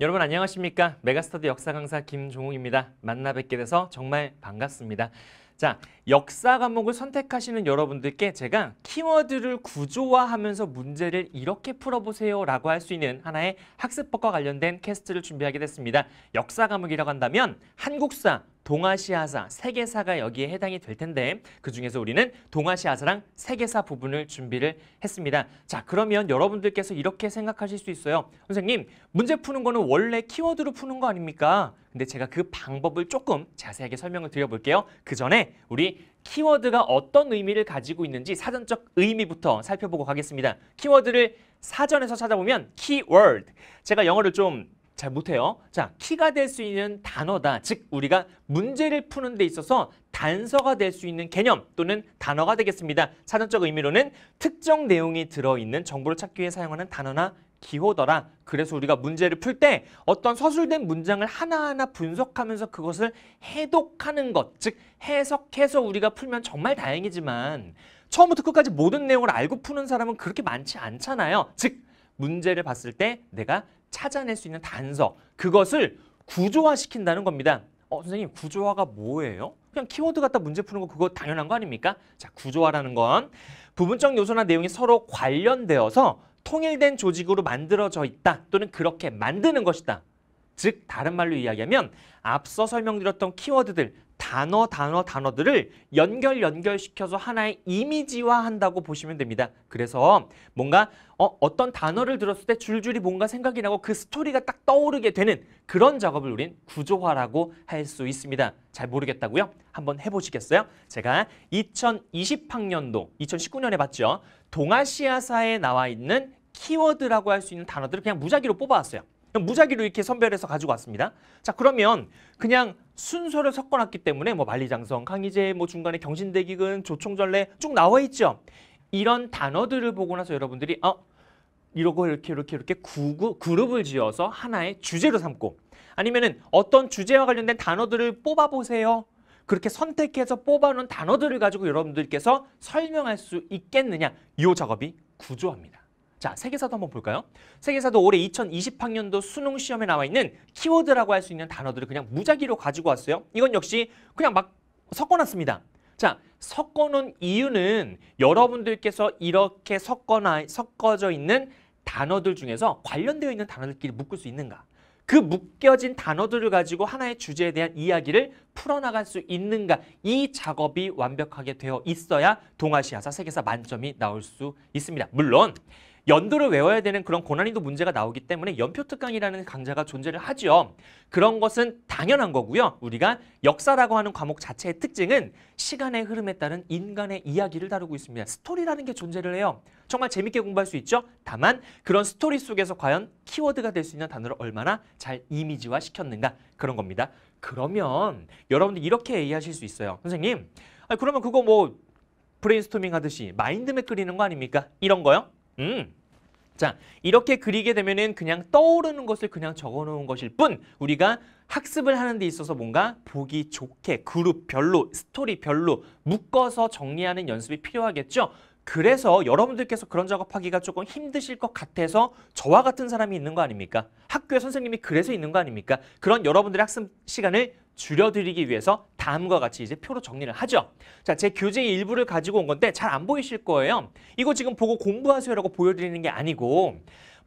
여러분 안녕하십니까? 메가스터디 역사 강사 김종욱입니다. 만나 뵙게 돼서 정말 반갑습니다. 자, 역사 과목을 선택하시는 여러분들께 제가 키워드를 구조화하면서 문제를 이렇게 풀어보세요 라고 할 수 있는 하나의 학습법과 관련된 캐스트를 준비하게 됐습니다. 역사 과목이라고 한다면 한국사, 동아시아사, 세계사가 여기에 해당이 될 텐데 그중에서 우리는 동아시아사랑 세계사 부분을 준비를 했습니다. 자, 그러면 여러분들께서 이렇게 생각하실 수 있어요. 선생님, 문제 푸는 거는 원래 키워드로 푸는 거 아닙니까? 근데 제가 그 방법을 조금 자세하게 설명을 드려볼게요. 그 전에 우리 키워드가 어떤 의미를 가지고 있는지 사전적 의미부터 살펴보고 가겠습니다. 키워드를 사전에서 찾아보면 키워드. 제가 영어를 좀잘 못해요. 자, 키가 될 수 있는 단어다. 즉, 우리가 문제를 푸는 데 있어서 단서가 될 수 있는 개념 또는 단어가 되겠습니다. 사전적 의미로는 특정 내용이 들어있는 정보를 찾기 위해 사용하는 단어나 기호더라. 그래서 우리가 문제를 풀 때 어떤 서술된 문장을 하나하나 분석하면서 그것을 해독하는 것, 즉 해석해서 우리가 풀면 정말 다행이지만 처음부터 끝까지 모든 내용을 알고 푸는 사람은 그렇게 많지 않잖아요. 즉 문제를 봤을 때 내가 찾아낼 수 있는 단서 그것을 구조화시킨다는 겁니다. 어, 선생님 구조화가 뭐예요? 그냥 키워드 갖다 문제 푸는 거 그거 당연한 거 아닙니까? 자, 구조화라는 건 부분적 요소나 내용이 서로 관련되어서 통일된 조직으로 만들어져 있다 또는 그렇게 만드는 것이다. 즉 다른 말로 이야기하면 앞서 설명드렸던 키워드들 단어 단어 단어들을 연결 연결시켜서 하나의 이미지화한다고 보시면 됩니다. 그래서 뭔가 어, 어떤 단어를 들었을 때 줄줄이 뭔가 생각이 나고 그 스토리가 딱 떠오르게 되는 그런 작업을 우린 구조화라고 할 수 있습니다. 잘 모르겠다고요? 한번 해보시겠어요? 제가 2020학년도, 2019년에 봤죠? 동아시아사에 나와 있는 키워드라고 할 수 있는 단어들을 그냥 무작위로 뽑아왔어요. 무작위로 이렇게 선별해서 가지고 왔습니다. 자 그러면 그냥 순서를 섞어놨기 때문에 뭐 만리장성, 강희재, 뭐 중간에 경신대기근, 조총전래 쭉 나와 있죠. 이런 단어들을 보고 나서 여러분들이 어 이러고 이렇게 이렇게 이렇게 구구, 그룹을 지어서 하나의 주제로 삼고 아니면은 어떤 주제와 관련된 단어들을 뽑아보세요. 그렇게 선택해서 뽑아놓은 단어들을 가지고 여러분들께서 설명할 수 있겠느냐 이 작업이 구조합니다. 자, 세계사도 한번 볼까요? 세계사도 올해 2020학년도 수능 시험에 나와 있는 키워드라고 할 수 있는 단어들을 그냥 무작위로 가지고 왔어요. 이건 역시 그냥 막 섞어놨습니다. 자, 섞어놓은 이유는 여러분들께서 이렇게 섞어나, 섞어져 있는 단어들 중에서 관련되어 있는 단어들끼리 묶을 수 있는가? 그 묶여진 단어들을 가지고 하나의 주제에 대한 이야기를 풀어나갈 수 있는가 이 작업이 완벽하게 되어 있어야 동아시아사 세계사 만점이 나올 수 있습니다. 물론 연도를 외워야 되는 그런 고난이도 문제가 나오기 때문에 연표 특강이라는 강좌가 존재를 하죠. 그런 것은 당연한 거고요. 우리가 역사라고 하는 과목 자체의 특징은 시간의 흐름에 따른 인간의 이야기를 다루고 있습니다. 스토리라는 게 존재를 해요. 정말 재밌게 공부할 수 있죠. 다만 그런 스토리 속에서 과연 키워드가 될 수 있는 단어를 얼마나 잘 이미지화 시켰는가 그런 겁니다. 그러면 여러분들 이렇게 이해하실 수 있어요. 선생님, 아, 그러면 그거 뭐 브레인스토밍 하듯이 마인드맵 그리는 거 아닙니까? 이런 거요? 음, 자, 이렇게 그리게 되면은 그냥 떠오르는 것을 그냥 적어 놓은 것일 뿐 우리가 학습을 하는 데 있어서 뭔가 보기 좋게 그룹별로 스토리별로 묶어서 정리하는 연습이 필요하겠죠. 그래서 여러분들께서 그런 작업하기가 조금 힘드실 것 같아서 저와 같은 사람이 있는 거 아닙니까? 학교의 선생님이 그래서 있는 거 아닙니까? 그런 여러분들의 학습 시간을 줄여드리기 위해서 다음과 같이 이제 표로 정리를 하죠. 자, 제 교재의 일부를 가지고 온 건데 잘 안 보이실 거예요. 이거 지금 보고 공부하세요라고 보여드리는 게 아니고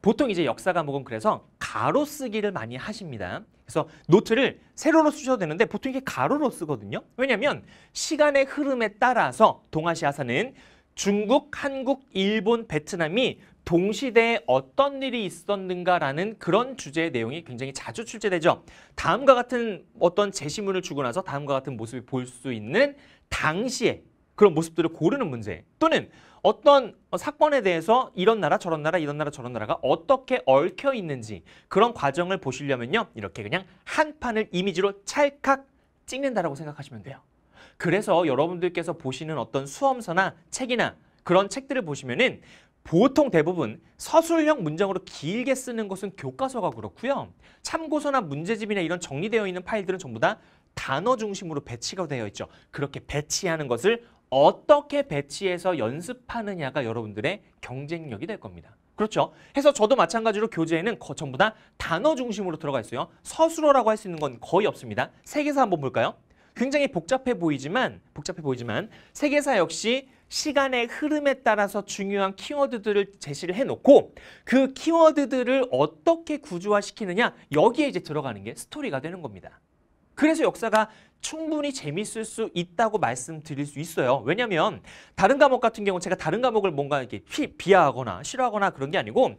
보통 이제 역사 과목은 그래서 가로 쓰기를 많이 하십니다. 그래서 노트를 세로로 쓰셔도 되는데 보통 이게 가로로 쓰거든요. 왜냐하면 시간의 흐름에 따라서 동아시아사는 중국, 한국, 일본, 베트남이 동시대에 어떤 일이 있었는가라는 그런 주제의 내용이 굉장히 자주 출제되죠. 다음과 같은 어떤 제시문을 주고 나서 다음과 같은 모습이 볼 수 있는 당시에 그런 모습들을 고르는 문제 또는 어떤 사건에 대해서 이런 나라 저런 나라 이런 나라 저런 나라가 어떻게 얽혀 있는지 그런 과정을 보시려면요 이렇게 그냥 한 판을 이미지로 찰칵 찍는다라고 생각하시면 돼요 그래서 여러분들께서 보시는 어떤 수험서나 책이나 그런 책들을 보시면은 보통 대부분 서술형 문장으로 길게 쓰는 것은 교과서가 그렇고요. 참고서나 문제집이나 이런 정리되어 있는 파일들은 전부 다 단어 중심으로 배치가 되어 있죠. 그렇게 배치하는 것을 어떻게 배치해서 연습하느냐가 여러분들의 경쟁력이 될 겁니다. 그렇죠. 해서 저도 마찬가지로 교재에는 거, 전부 다 단어 중심으로 들어가 있어요. 서술어라고 할 수 있는 건 거의 없습니다. 세계사 한번 볼까요? 굉장히 복잡해 보이지만 복잡해 보이지만 세계사 역시 시간의 흐름에 따라서 중요한 키워드들을 제시를 해놓고 그 키워드들을 어떻게 구조화시키느냐 여기에 이제 들어가는 게 스토리가 되는 겁니다. 그래서 역사가 충분히 재밌을 수 있다고 말씀드릴 수 있어요. 왜냐하면 다른 과목 같은 경우 제가 다른 과목을 뭔가 이렇게 비하하거나 싫어하거나 그런 게 아니고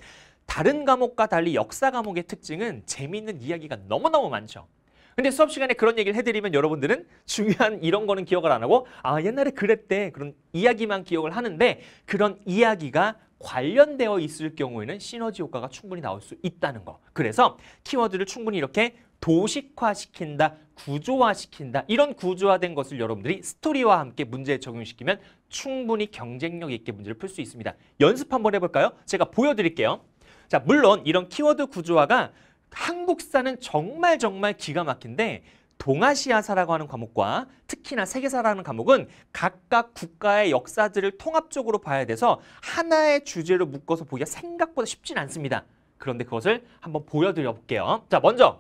다른 과목과 달리 역사 과목의 특징은 재미있는 이야기가 너무너무 많죠. 근데 수업 시간에 그런 얘기를 해드리면 여러분들은 중요한 이런 거는 기억을 안 하고 아 옛날에 그랬대 그런 이야기만 기억을 하는데 그런 이야기가 관련되어 있을 경우에는 시너지 효과가 충분히 나올 수 있다는 거. 그래서 키워드를 충분히 이렇게 도식화시킨다, 구조화시킨다 이런 구조화된 것을 여러분들이 스토리와 함께 문제에 적용시키면 충분히 경쟁력 있게 문제를 풀 수 있습니다. 연습 한번 해볼까요? 제가 보여드릴게요. 자, 물론 이런 키워드 구조화가 한국사는 정말 정말 기가 막힌데 동아시아사라고 하는 과목과 특히나 세계사라는 과목은 각각 국가의 역사들을 통합적으로 봐야 돼서 하나의 주제로 묶어서 보기가 생각보다 쉽진 않습니다. 그런데 그것을 한번 보여드려 볼게요. 자, 먼저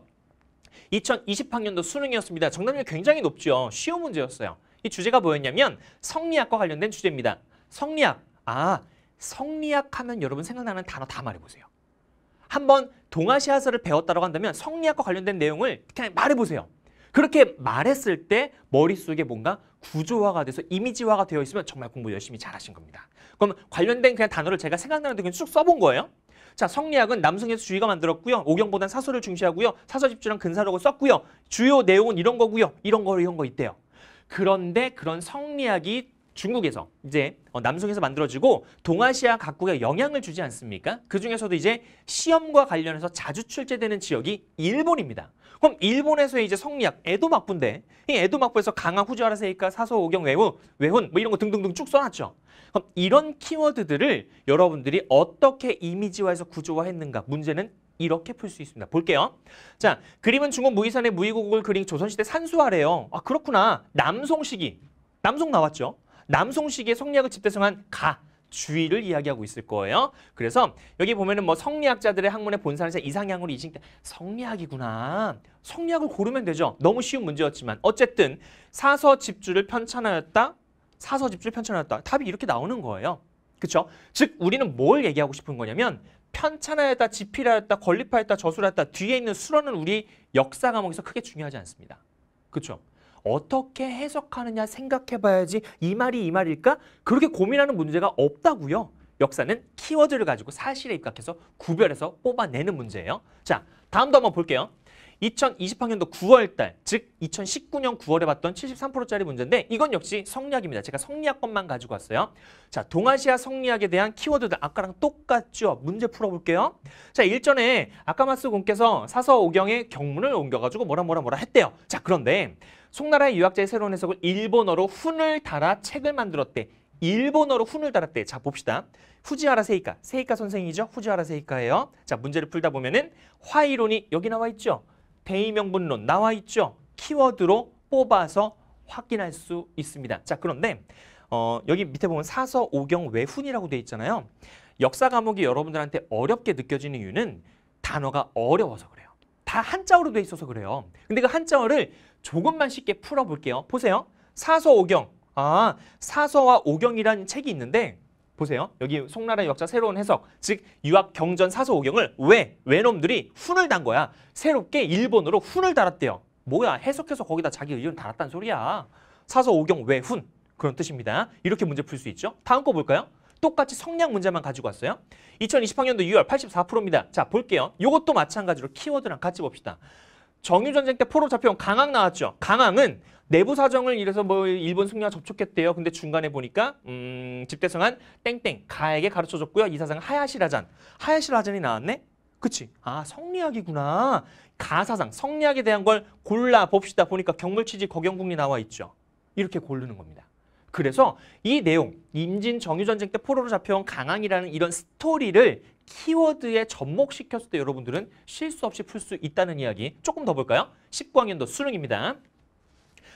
2020학년도 수능이었습니다. 정답률 굉장히 높죠. 쉬운 문제였어요. 이 주제가 뭐였냐면 성리학과 관련된 주제입니다. 성리학, 아, 성리학 하면 여러분 생각나는 단어 다 말해보세요. 한번 동아시아서를 배웠다고 한다면 성리학과 관련된 내용을 그냥 말해보세요. 그렇게 말했을 때 머릿속에 뭔가 구조화가 돼서 이미지화가 되어 있으면 정말 공부 열심히 잘하신 겁니다. 그럼 관련된 그냥 단어를 제가 생각나는 대로 쭉 써본 거예요. 자, 성리학은 남성에서 주의가 만들었고요. 오경보단 사설을 중시하고요. 사서집주랑 근사록을 썼고요. 주요 내용은 이런 거고요. 이런 거, 이런 거 있대요. 그런데 그런 성리학이 중국에서 이제 어, 남송에서 만들어지고 동아시아 각국에 영향을 주지 않습니까? 그중에서도 이제 시험과 관련해서 자주 출제되는 지역이 일본입니다. 그럼 일본에서의 이제 성리학, 에도 막부인데 이 에도 막부에서 강화 후지와라 세이카, 사소 오경 외우, 외훈 뭐 이런 거 등등등 쭉 써놨죠. 그럼 이런 키워드들을 여러분들이 어떻게 이미지화해서 구조화했는가 문제는 이렇게 풀 수 있습니다. 볼게요. 자, 그림은 중국 무이산의 무이고국을 그린 조선시대 산수화래요. 아 그렇구나. 남송 시기. 남송 나왔죠. 남송 시기에 성리학을 집대성한 가 주의를 이야기하고 있을 거예요. 그래서 여기 보면은 뭐 성리학자들의 학문의 본산에서 이상향으로 이식 성리학이구나. 성리학을 고르면 되죠. 너무 쉬운 문제였지만 어쨌든 사서 집주를 편찬하였다. 사서 집주를 편찬하였다. 답이 이렇게 나오는 거예요. 그렇죠? 즉 우리는 뭘 얘기하고 싶은 거냐면 편찬하였다, 집필하였다, 건립하였다, 저술하였다 뒤에 있는 수로는 우리 역사 과목에서 크게 중요하지 않습니다. 그렇죠? 어떻게 해석하느냐 생각해봐야지 이 말이 이 말일까? 그렇게 고민하는 문제가 없다고요. 역사는 키워드를 가지고 사실에 입각해서 구별해서 뽑아내는 문제예요. 자, 다음도 한번 볼게요. 2020학년도 9월달, 즉 2019년 9월에 봤던 73%짜리 문제인데 이건 역시 성리학입니다. 제가 성리학것만 가지고 왔어요. 자, 동아시아 성리학에 대한 키워드들 아까랑 똑같죠? 문제 풀어볼게요. 자, 일전에 아카마스 공께서 사서오경의 경문을 옮겨가지고 뭐라 뭐라 뭐라 했대요. 자, 그런데 송나라의 유학자의 새로운 해석을 일본어로 훈을 달아 책을 만들었대. 일본어로 훈을 달았대. 자, 봅시다. 후지하라 세이카. 세이카 선생이죠? 후지하라 세이카예요. 자, 문제를 풀다 보면은 화이론이 여기 나와 있죠? 대의명분론 나와 있죠? 키워드로 뽑아서 확인할 수 있습니다. 자 그런데 어, 여기 밑에 보면 사서 오경 외훈이라고 돼 있잖아요. 역사 과목이 여러분들한테 어렵게 느껴지는 이유는 단어가 어려워서 그래요. 다 한자어로 돼 있어서 그래요. 근데 그 한자어를 조금만 쉽게 풀어볼게요. 보세요. 사서 오경. 아, 사서와 오경이라는 책이 있는데 보세요. 여기 송나라 역사 새로운 해석, 즉 유학 경전 사서오경을 왜 외놈들이 훈을 단 거야. 새롭게 일본어로 훈을 달았대요. 뭐야 해석해서 거기다 자기 의견 달았단 소리야. 사서오경 왜 훈? 그런 뜻입니다. 이렇게 문제 풀 수 있죠. 다음 거 볼까요? 똑같이 성량 문제만 가지고 왔어요. 2020학년도 6월 84%입니다. 자 볼게요. 이것도 마찬가지로 키워드랑 같이 봅시다. 정유전쟁 때 포로 잡혀온 강항 나왔죠. 강항은 내부 사정을 이래서 뭐 일본 승려와 접촉했대요. 근데 중간에 보니까 음, 집대성한 땡땡 가에게 가르쳐줬고요. 이 사상 하야시라잔. 하야시라잔이 나왔네. 그치? 아 성리학이구나. 가사상 성리학에 대한 걸 골라 봅시다. 보니까 경물치지 거경궁리 나와 있죠. 이렇게 고르는 겁니다. 그래서 이 내용, 임진 정유전쟁 때 포로로 잡혀온 강항이라는 이런 스토리를 키워드에 접목시켰을 때 여러분들은 실수 없이 풀 수 있다는 이야기 조금 더 볼까요? 19학년도 수능입니다.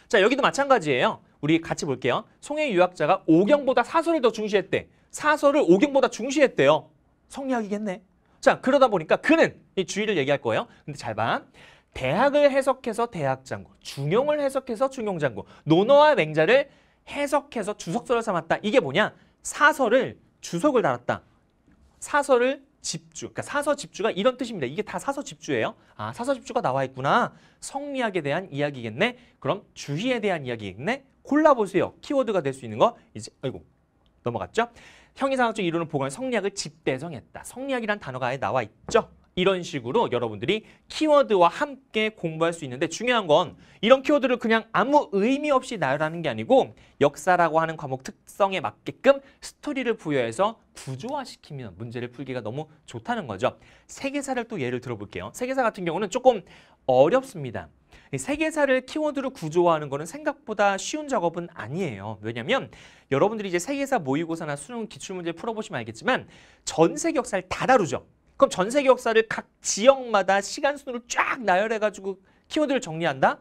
자 여기도 마찬가지예요. 우리 같이 볼게요. 송해 유학자가 오경보다 사설을 더 중시했대. 사설을 오경보다 중시했대요. 성리학이겠네. 자 그러다 보니까 그는 이 주의를 얘기할 거예요. 근데 잘 봐. 대학을 해석해서 대학장구, 중용을 해석해서 중용장구, 논어와 맹자를 해석해서 주석서를 삼았다. 이게 뭐냐? 사서를 주석을 달았다. 사서를 집주, 그러니까 사서 집주가 이런 뜻입니다. 이게 다 사서 집주예요. 아, 사서 집주가 나와 있구나. 성리학에 대한 이야기겠네. 그럼 주의에 대한 이야기겠네. 골라보세요. 키워드가 될 수 있는 거 이제 아이고 넘어갔죠? 형이상학적 이론을 보관 성리학을 집대성했다. 성리학이란 단어가 아예 나와 있죠. 이런 식으로 여러분들이 키워드와 함께 공부할 수 있는데 중요한 건 이런 키워드를 그냥 아무 의미 없이 나열하는 게 아니고 역사라고 하는 과목 특성에 맞게끔 스토리를 부여해서 구조화시키면 문제를 풀기가 너무 좋다는 거죠. 세계사를 또 예를 들어볼게요. 세계사 같은 경우는 조금 어렵습니다. 세계사를 키워드로 구조화하는 것은 생각보다 쉬운 작업은 아니에요. 왜냐하면 여러분들이 이제 세계사 모의고사나 수능 기출문제 풀어보시면 알겠지만 전세 역사를 다 다루죠. 그럼 전 세계 역사를 각 지역마다 시간 순으로 쫙 나열해가지고 키워드를 정리한다?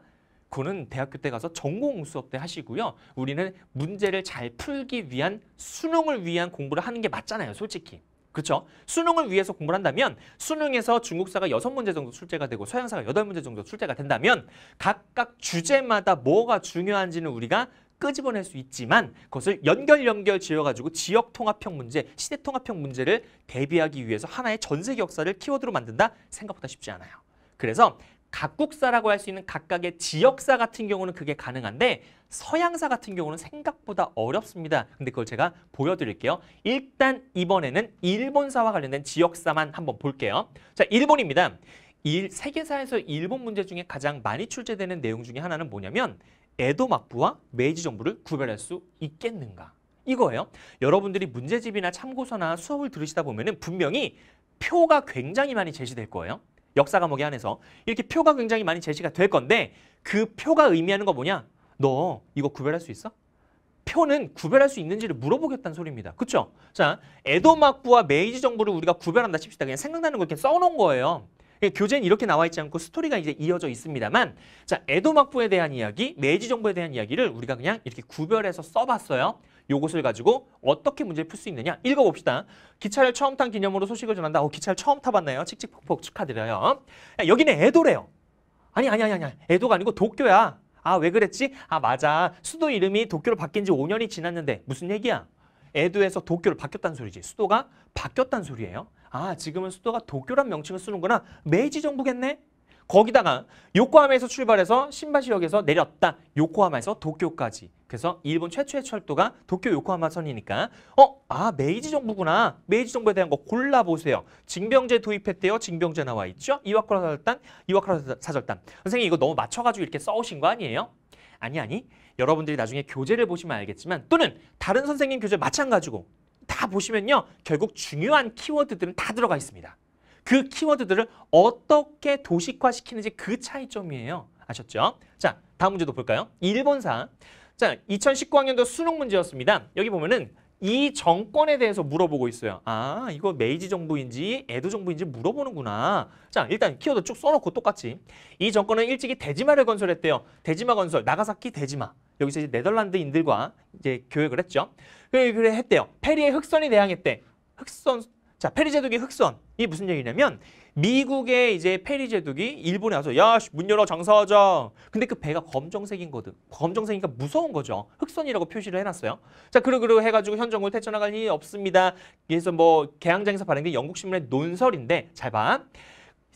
그거는 대학교 때 가서 전공 수업 때 하시고요. 우리는 문제를 잘 풀기 위한 수능을 위한 공부를 하는 게 맞잖아요. 솔직히. 그렇죠? 수능을 위해서 공부를 한다면 수능에서 중국사가 여섯 문제 정도 출제가 되고 서양사가 여덟 문제 정도 출제가 된다면 각각 주제마다 뭐가 중요한지는 우리가 끄집어낼 수 있지만 그것을 연결 연결 지어가지고 지역 통합형 문제, 시대 통합형 문제를 대비하기 위해서 하나의 전세계 역사를 키워드로 만든다? 생각보다 쉽지 않아요. 그래서 각국사라고 할 수 있는 각각의 지역사 같은 경우는 그게 가능한데 서양사 같은 경우는 생각보다 어렵습니다. 근데 그걸 제가 보여드릴게요. 일단 이번에는 일본사와 관련된 지역사만 한번 볼게요. 자, 일본입니다. 일, 세계사에서 일본 문제 중에 가장 많이 출제되는 내용 중에 하나는 뭐냐면 에도 막부와 메이지 정부를 구별할 수 있겠는가? 이거예요. 여러분들이 문제집이나 참고서나 수업을 들으시다 보면 분명히 표가 굉장히 많이 제시될 거예요. 역사 과목에 한해서 이렇게 표가 굉장히 많이 제시가 될 건데 그 표가 의미하는 거 뭐냐? 너 이거 구별할 수 있어? 표는 구별할 수 있는지를 물어보겠다는 소리입니다. 그렇죠? 자, 에도 막부와 메이지 정부를 우리가 구별한다 칩시다. 그냥 생각나는 거 이렇게 써놓은 거예요. 그러니까 교재는 이렇게 나와 있지 않고 스토리가 이제 이어져 있습니다만 자 에도 막부에 대한 이야기, 메이지 정부에 대한 이야기를 우리가 그냥 이렇게 구별해서 써봤어요. 요것을 가지고 어떻게 문제를 풀 수 있느냐 읽어봅시다. 기차를 처음 탄 기념으로 소식을 전한다. 어, 기차를 처음 타봤나요? 칙칙폭폭 축하드려요. 야, 여기는 에도래요. 아니 아니 아니 아니 에도가 아니고 도쿄야. 아 왜 그랬지? 아 맞아 수도 이름이 도쿄로 바뀐 지 5년이 지났는데 무슨 얘기야? 에도에서 도쿄로 바뀌었다는 소리지. 수도가 바뀌었다는 소리예요. 아 지금은 수도가 도쿄란 명칭을 쓰는구나. 메이지 정부겠네. 거기다가 요코하마에서 출발해서 신바시역에서 내렸다. 요코하마에서 도쿄까지. 그래서 일본 최초의 철도가 도쿄 요코하마 선이니까 어? 아 메이지 정부구나. 메이지 정부에 대한 거 골라보세요. 징병제 도입했대요. 징병제 나와 있죠? 이와크라 사절단, 이와크라 사절단. 선생님 이거 너무 맞춰가지고 이렇게 써오신 거 아니에요? 아니 아니 여러분들이 나중에 교재를 보시면 알겠지만 또는 다른 선생님 교재 마찬가지고 다 보시면요. 결국 중요한 키워드들은 다 들어가 있습니다. 그 키워드들을 어떻게 도식화시키는지 그 차이점이에요. 아셨죠? 자, 다음 문제도 볼까요? 일본사 자, 2019학년도 수능 문제였습니다. 여기 보면은 이 정권에 대해서 물어보고 있어요. 아, 이거 메이지 정부인지 에도 정부인지 물어보는구나. 자, 일단 키워드 쭉 써놓고 똑같이. 이 정권은 일찍이 대지마를 건설했대요. 대지마 건설, 나가사키 대지마. 여기서 이제 네덜란드인들과 이제 교역을 했죠. 그래, 그래 했대요. 페리의 흑선이 대항했대. 흑선 자 페리 제독의 흑선 이 무슨 얘기냐면 미국의 이제 페리 제독이 일본에 와서 야문 열어 장사하자. 근데 그 배가 검정색인 거든 검정색이니까 무서운 거죠. 흑선이라고 표시를 해놨어요. 자 그러 그러 해가지고 현 정부를 퇴천나갈 일이 없습니다. 그래서 뭐 개항장에서 발행된 영국 신문의 논설인데 잘 봐.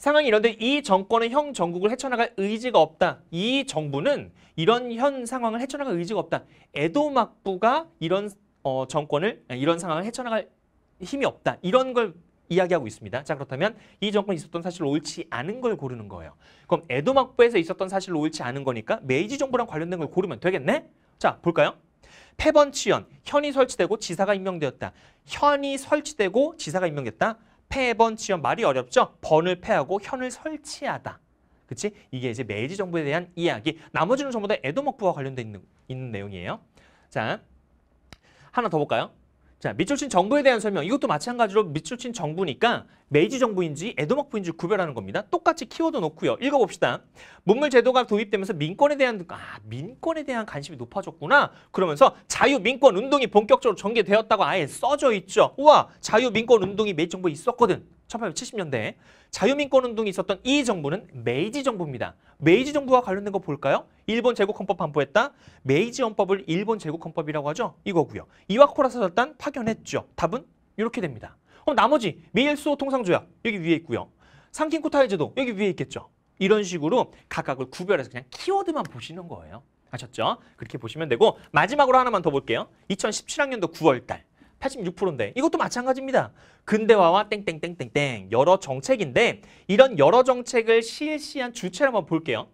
상황이 이런데 이정권의형 정국을 헤쳐나갈 의지가 없다. 이 정부는 이런 현 상황을 헤쳐나갈 의지가 없다. 에도 막부가 이런 어, 정권을 예, 이런 상황을 헤쳐나갈 힘이 없다. 이런 걸 이야기하고 있습니다. 자 그렇다면 이 정권이 있었던 사실 옳지 않은 걸 고르는 거예요. 그럼 에도 막부에서 있었던 사실로 옳지 않은 거니까 메이지 정부랑 관련된 걸 고르면 되겠네? 자 볼까요? 패번치현, 현이 설치되고 지사가 임명되었다. 현이 설치되고 지사가 임명됐다. 패번 지연 말이 어렵죠? 번을 패하고 현을 설치하다. 그치? 이게 이제 메이지 정부에 대한 이야기. 나머지는 전부 다 에도먹부와 관련된 있는, 있는 내용이에요. 자, 하나 더 볼까요? 자, 밑줄친 정부에 대한 설명. 이것도 마찬가지로 밑줄친 정부니까 메이지 정부인지 에도막부인지 구별하는 겁니다. 똑같이 키워드 놓고요. 읽어봅시다. 문물 제도가 도입되면서 민권에 대한 아 민권에 대한 관심이 높아졌구나. 그러면서 자유 민권 운동이 본격적으로 전개되었다고 아예 써져 있죠. 우와 자유 민권 운동이 메이지 정부에 있었거든. 1870년대 에 자유민권운동이 있었던 이 정부는 메이지 정부입니다. 메이지 정부와 관련된 거 볼까요? 일본 제국 헌법 반포했다. 메이지 헌법을 일본 제국 헌법이라고 하죠. 이거고요. 이와코라사 절단 파견했죠. 답은 이렇게 됩니다. 그럼 나머지 미일수호 통상조약 여기 위에 있고요. 상킨쿠타이 제도 여기 위에 있겠죠. 이런 식으로 각각을 구별해서 그냥 키워드만 보시는 거예요. 아셨죠? 그렇게 보시면 되고 마지막으로 하나만 더 볼게요. 2017학년도 9월달 86%인데 이것도 마찬가지입니다. 근대화와 땡땡땡땡땡 여러 정책인데 이런 여러 정책을 실시한 주체를 한번 볼게요.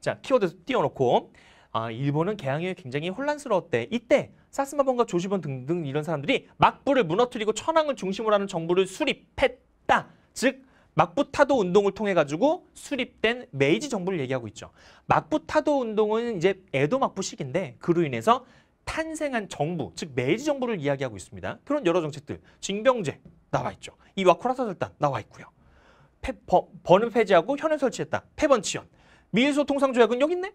자 키워드 띄워놓고 아 일본은 개항이 굉장히 혼란스러웠대. 이때 사스마본과 조시본 등등 이런 사람들이 막부를 무너뜨리고 천황을 중심으로 하는 정부를 수립했다. 즉 막부 타도 운동을 통해 가지고 수립된 메이지 정부를 얘기하고 있죠. 막부 타도 운동은 이제 에도 막부 시기인데 그로 인해서 탄생한 정부, 즉 메이지 정부를 이야기하고 있습니다. 그런 여러 정책들, 징병제 나와 있죠. 이 와쿠라사 절단 나와 있고요. 폐, 버, 번은 폐지하고 현을 설치했다. 폐번 치연 미일소 통상조약은 여기 있네?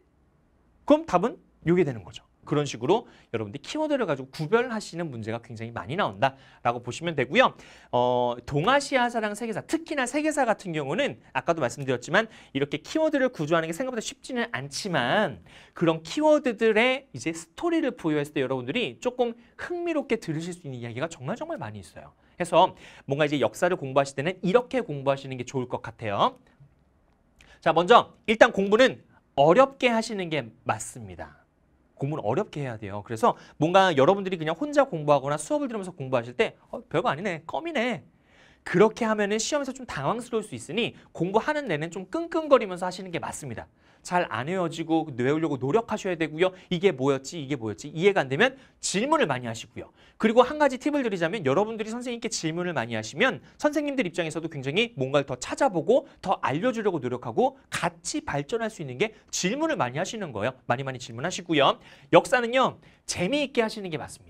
그럼 답은 요게 되는 거죠. 그런 식으로 여러분들이 키워드를 가지고 구별하시는 문제가 굉장히 많이 나온다라고 보시면 되고요. 어, 동아시아 사랑 세계사, 특히나 세계사 같은 경우는 아까도 말씀드렸지만 이렇게 키워드를 구조하는 게 생각보다 쉽지는 않지만 그런 키워드들의 이제 스토리를 부여했을 때 여러분들이 조금 흥미롭게 들으실 수 있는 이야기가 정말 정말 많이 있어요. 해서 뭔가 이제 역사를 공부하실 때는 이렇게 공부하시는 게 좋을 것 같아요. 자, 먼저 일단 공부는 어렵게 하시는 게 맞습니다. 공부는 어렵게 해야 돼요. 그래서 뭔가 여러분들이 그냥 혼자 공부하거나 수업을 들으면서 공부하실 때 어, 별거 아니네, 껌이네 그렇게 하면은 시험에서 좀 당황스러울 수 있으니 공부하는 내내 좀 끙끙거리면서 하시는 게 맞습니다. 잘 안 외워지고 외우려고 노력하셔야 되고요. 이게 뭐였지 이게 뭐였지 이해가 안 되면 질문을 많이 하시고요. 그리고 한 가지 팁을 드리자면 여러분들이 선생님께 질문을 많이 하시면 선생님들 입장에서도 굉장히 뭔가를 더 찾아보고 더 알려주려고 노력하고 같이 발전할 수 있는 게 질문을 많이 하시는 거예요. 많이 많이 질문하시고요. 역사는요. 재미있게 하시는 게 맞습니다.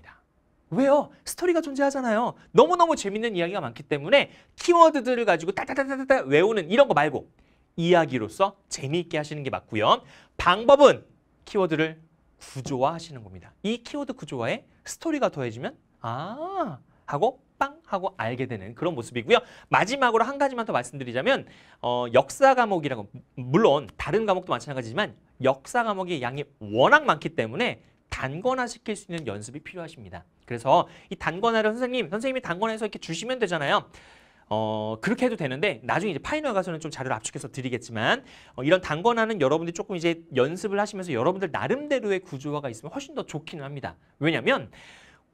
왜요? 스토리가 존재하잖아요. 너무너무 재밌는 이야기가 많기 때문에 키워드들을 가지고 따따따따따 외우는 이런 거 말고 이야기로서 재미있게 하시는 게 맞고요. 방법은 키워드를 구조화하시는 겁니다. 이 키워드 구조화에 스토리가 더해지면 아 하고 빵 하고 알게 되는 그런 모습이고요. 마지막으로 한 가지만 더 말씀드리자면 어, 역사 과목이라고 물론 다른 과목도 마찬가지지만 역사 과목의 양이 워낙 많기 때문에 단권화시킬 수 있는 연습이 필요하십니다. 그래서 이 단권화를 선생님, 선생님이 단권화해서 이렇게 주시면 되잖아요. 어, 그렇게 해도 되는데 나중에 이제 파이널 가서는 좀 자료를 압축해서 드리겠지만 어, 이런 단권화는 여러분들이 조금 이제 연습을 하시면서 여러분들 나름대로의 구조화가 있으면 훨씬 더 좋기는 합니다. 왜냐면 하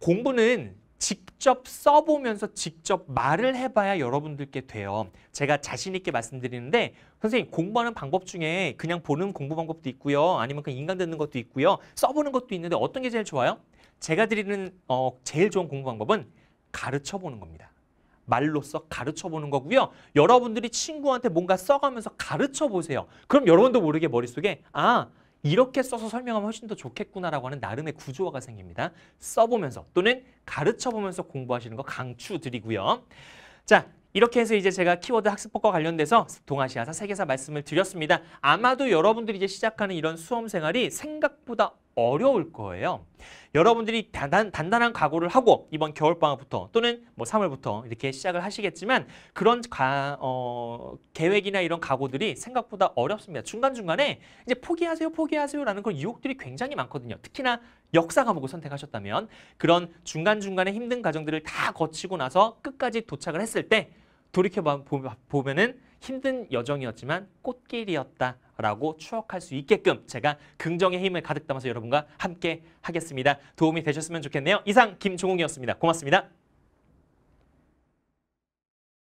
공부는 직접 써보면서 직접 말을 해봐야 여러분들께 돼요. 제가 자신 있게 말씀드리는데 선생님 공부하는 방법 중에 그냥 보는 공부 방법도 있고요. 아니면 그냥 인간 듣는 것도 있고요. 써보는 것도 있는데 어떤 게 제일 좋아요? 제가 드리는 어, 제일 좋은 공부 방법은 가르쳐보는 겁니다. 말로써 가르쳐보는 거고요. 여러분들이 친구한테 뭔가 써가면서 가르쳐보세요. 그럼 여러분도 모르게 머릿속에 아 이렇게 써서 설명하면 훨씬 더 좋겠구나라고 하는 나름의 구조화가 생깁니다. 써보면서 또는 가르쳐보면서 공부하시는 거 강추드리고요. 자, 이렇게 해서 이제 제가 키워드 학습법과 관련돼서 동아시아사 세계사 말씀을 드렸습니다. 아마도 여러분들이 이제 시작하는 이런 수험 생활이 생각보다 어려울 거예요. 여러분들이 단단, 단단한 각오를 하고 이번 겨울방학부터 또는 뭐 3월부터 이렇게 시작을 하시겠지만 그런 가, 어, 계획이나 이런 각오들이 생각보다 어렵습니다. 중간중간에 이제 포기하세요, 포기하세요라는 그런 유혹들이 굉장히 많거든요. 특히나 역사 과목을 선택하셨다면 그런 중간중간에 힘든 과정들을 다 거치고 나서 끝까지 도착을 했을 때 돌이켜보면은 힘든 여정이었지만 꽃길이었다라고 추억할 수 있게끔 제가 긍정의 힘을 가득 담아서 여러분과 함께 하겠습니다. 도움이 되셨으면 좋겠네요. 이상 김종욱이었습니다. 고맙습니다.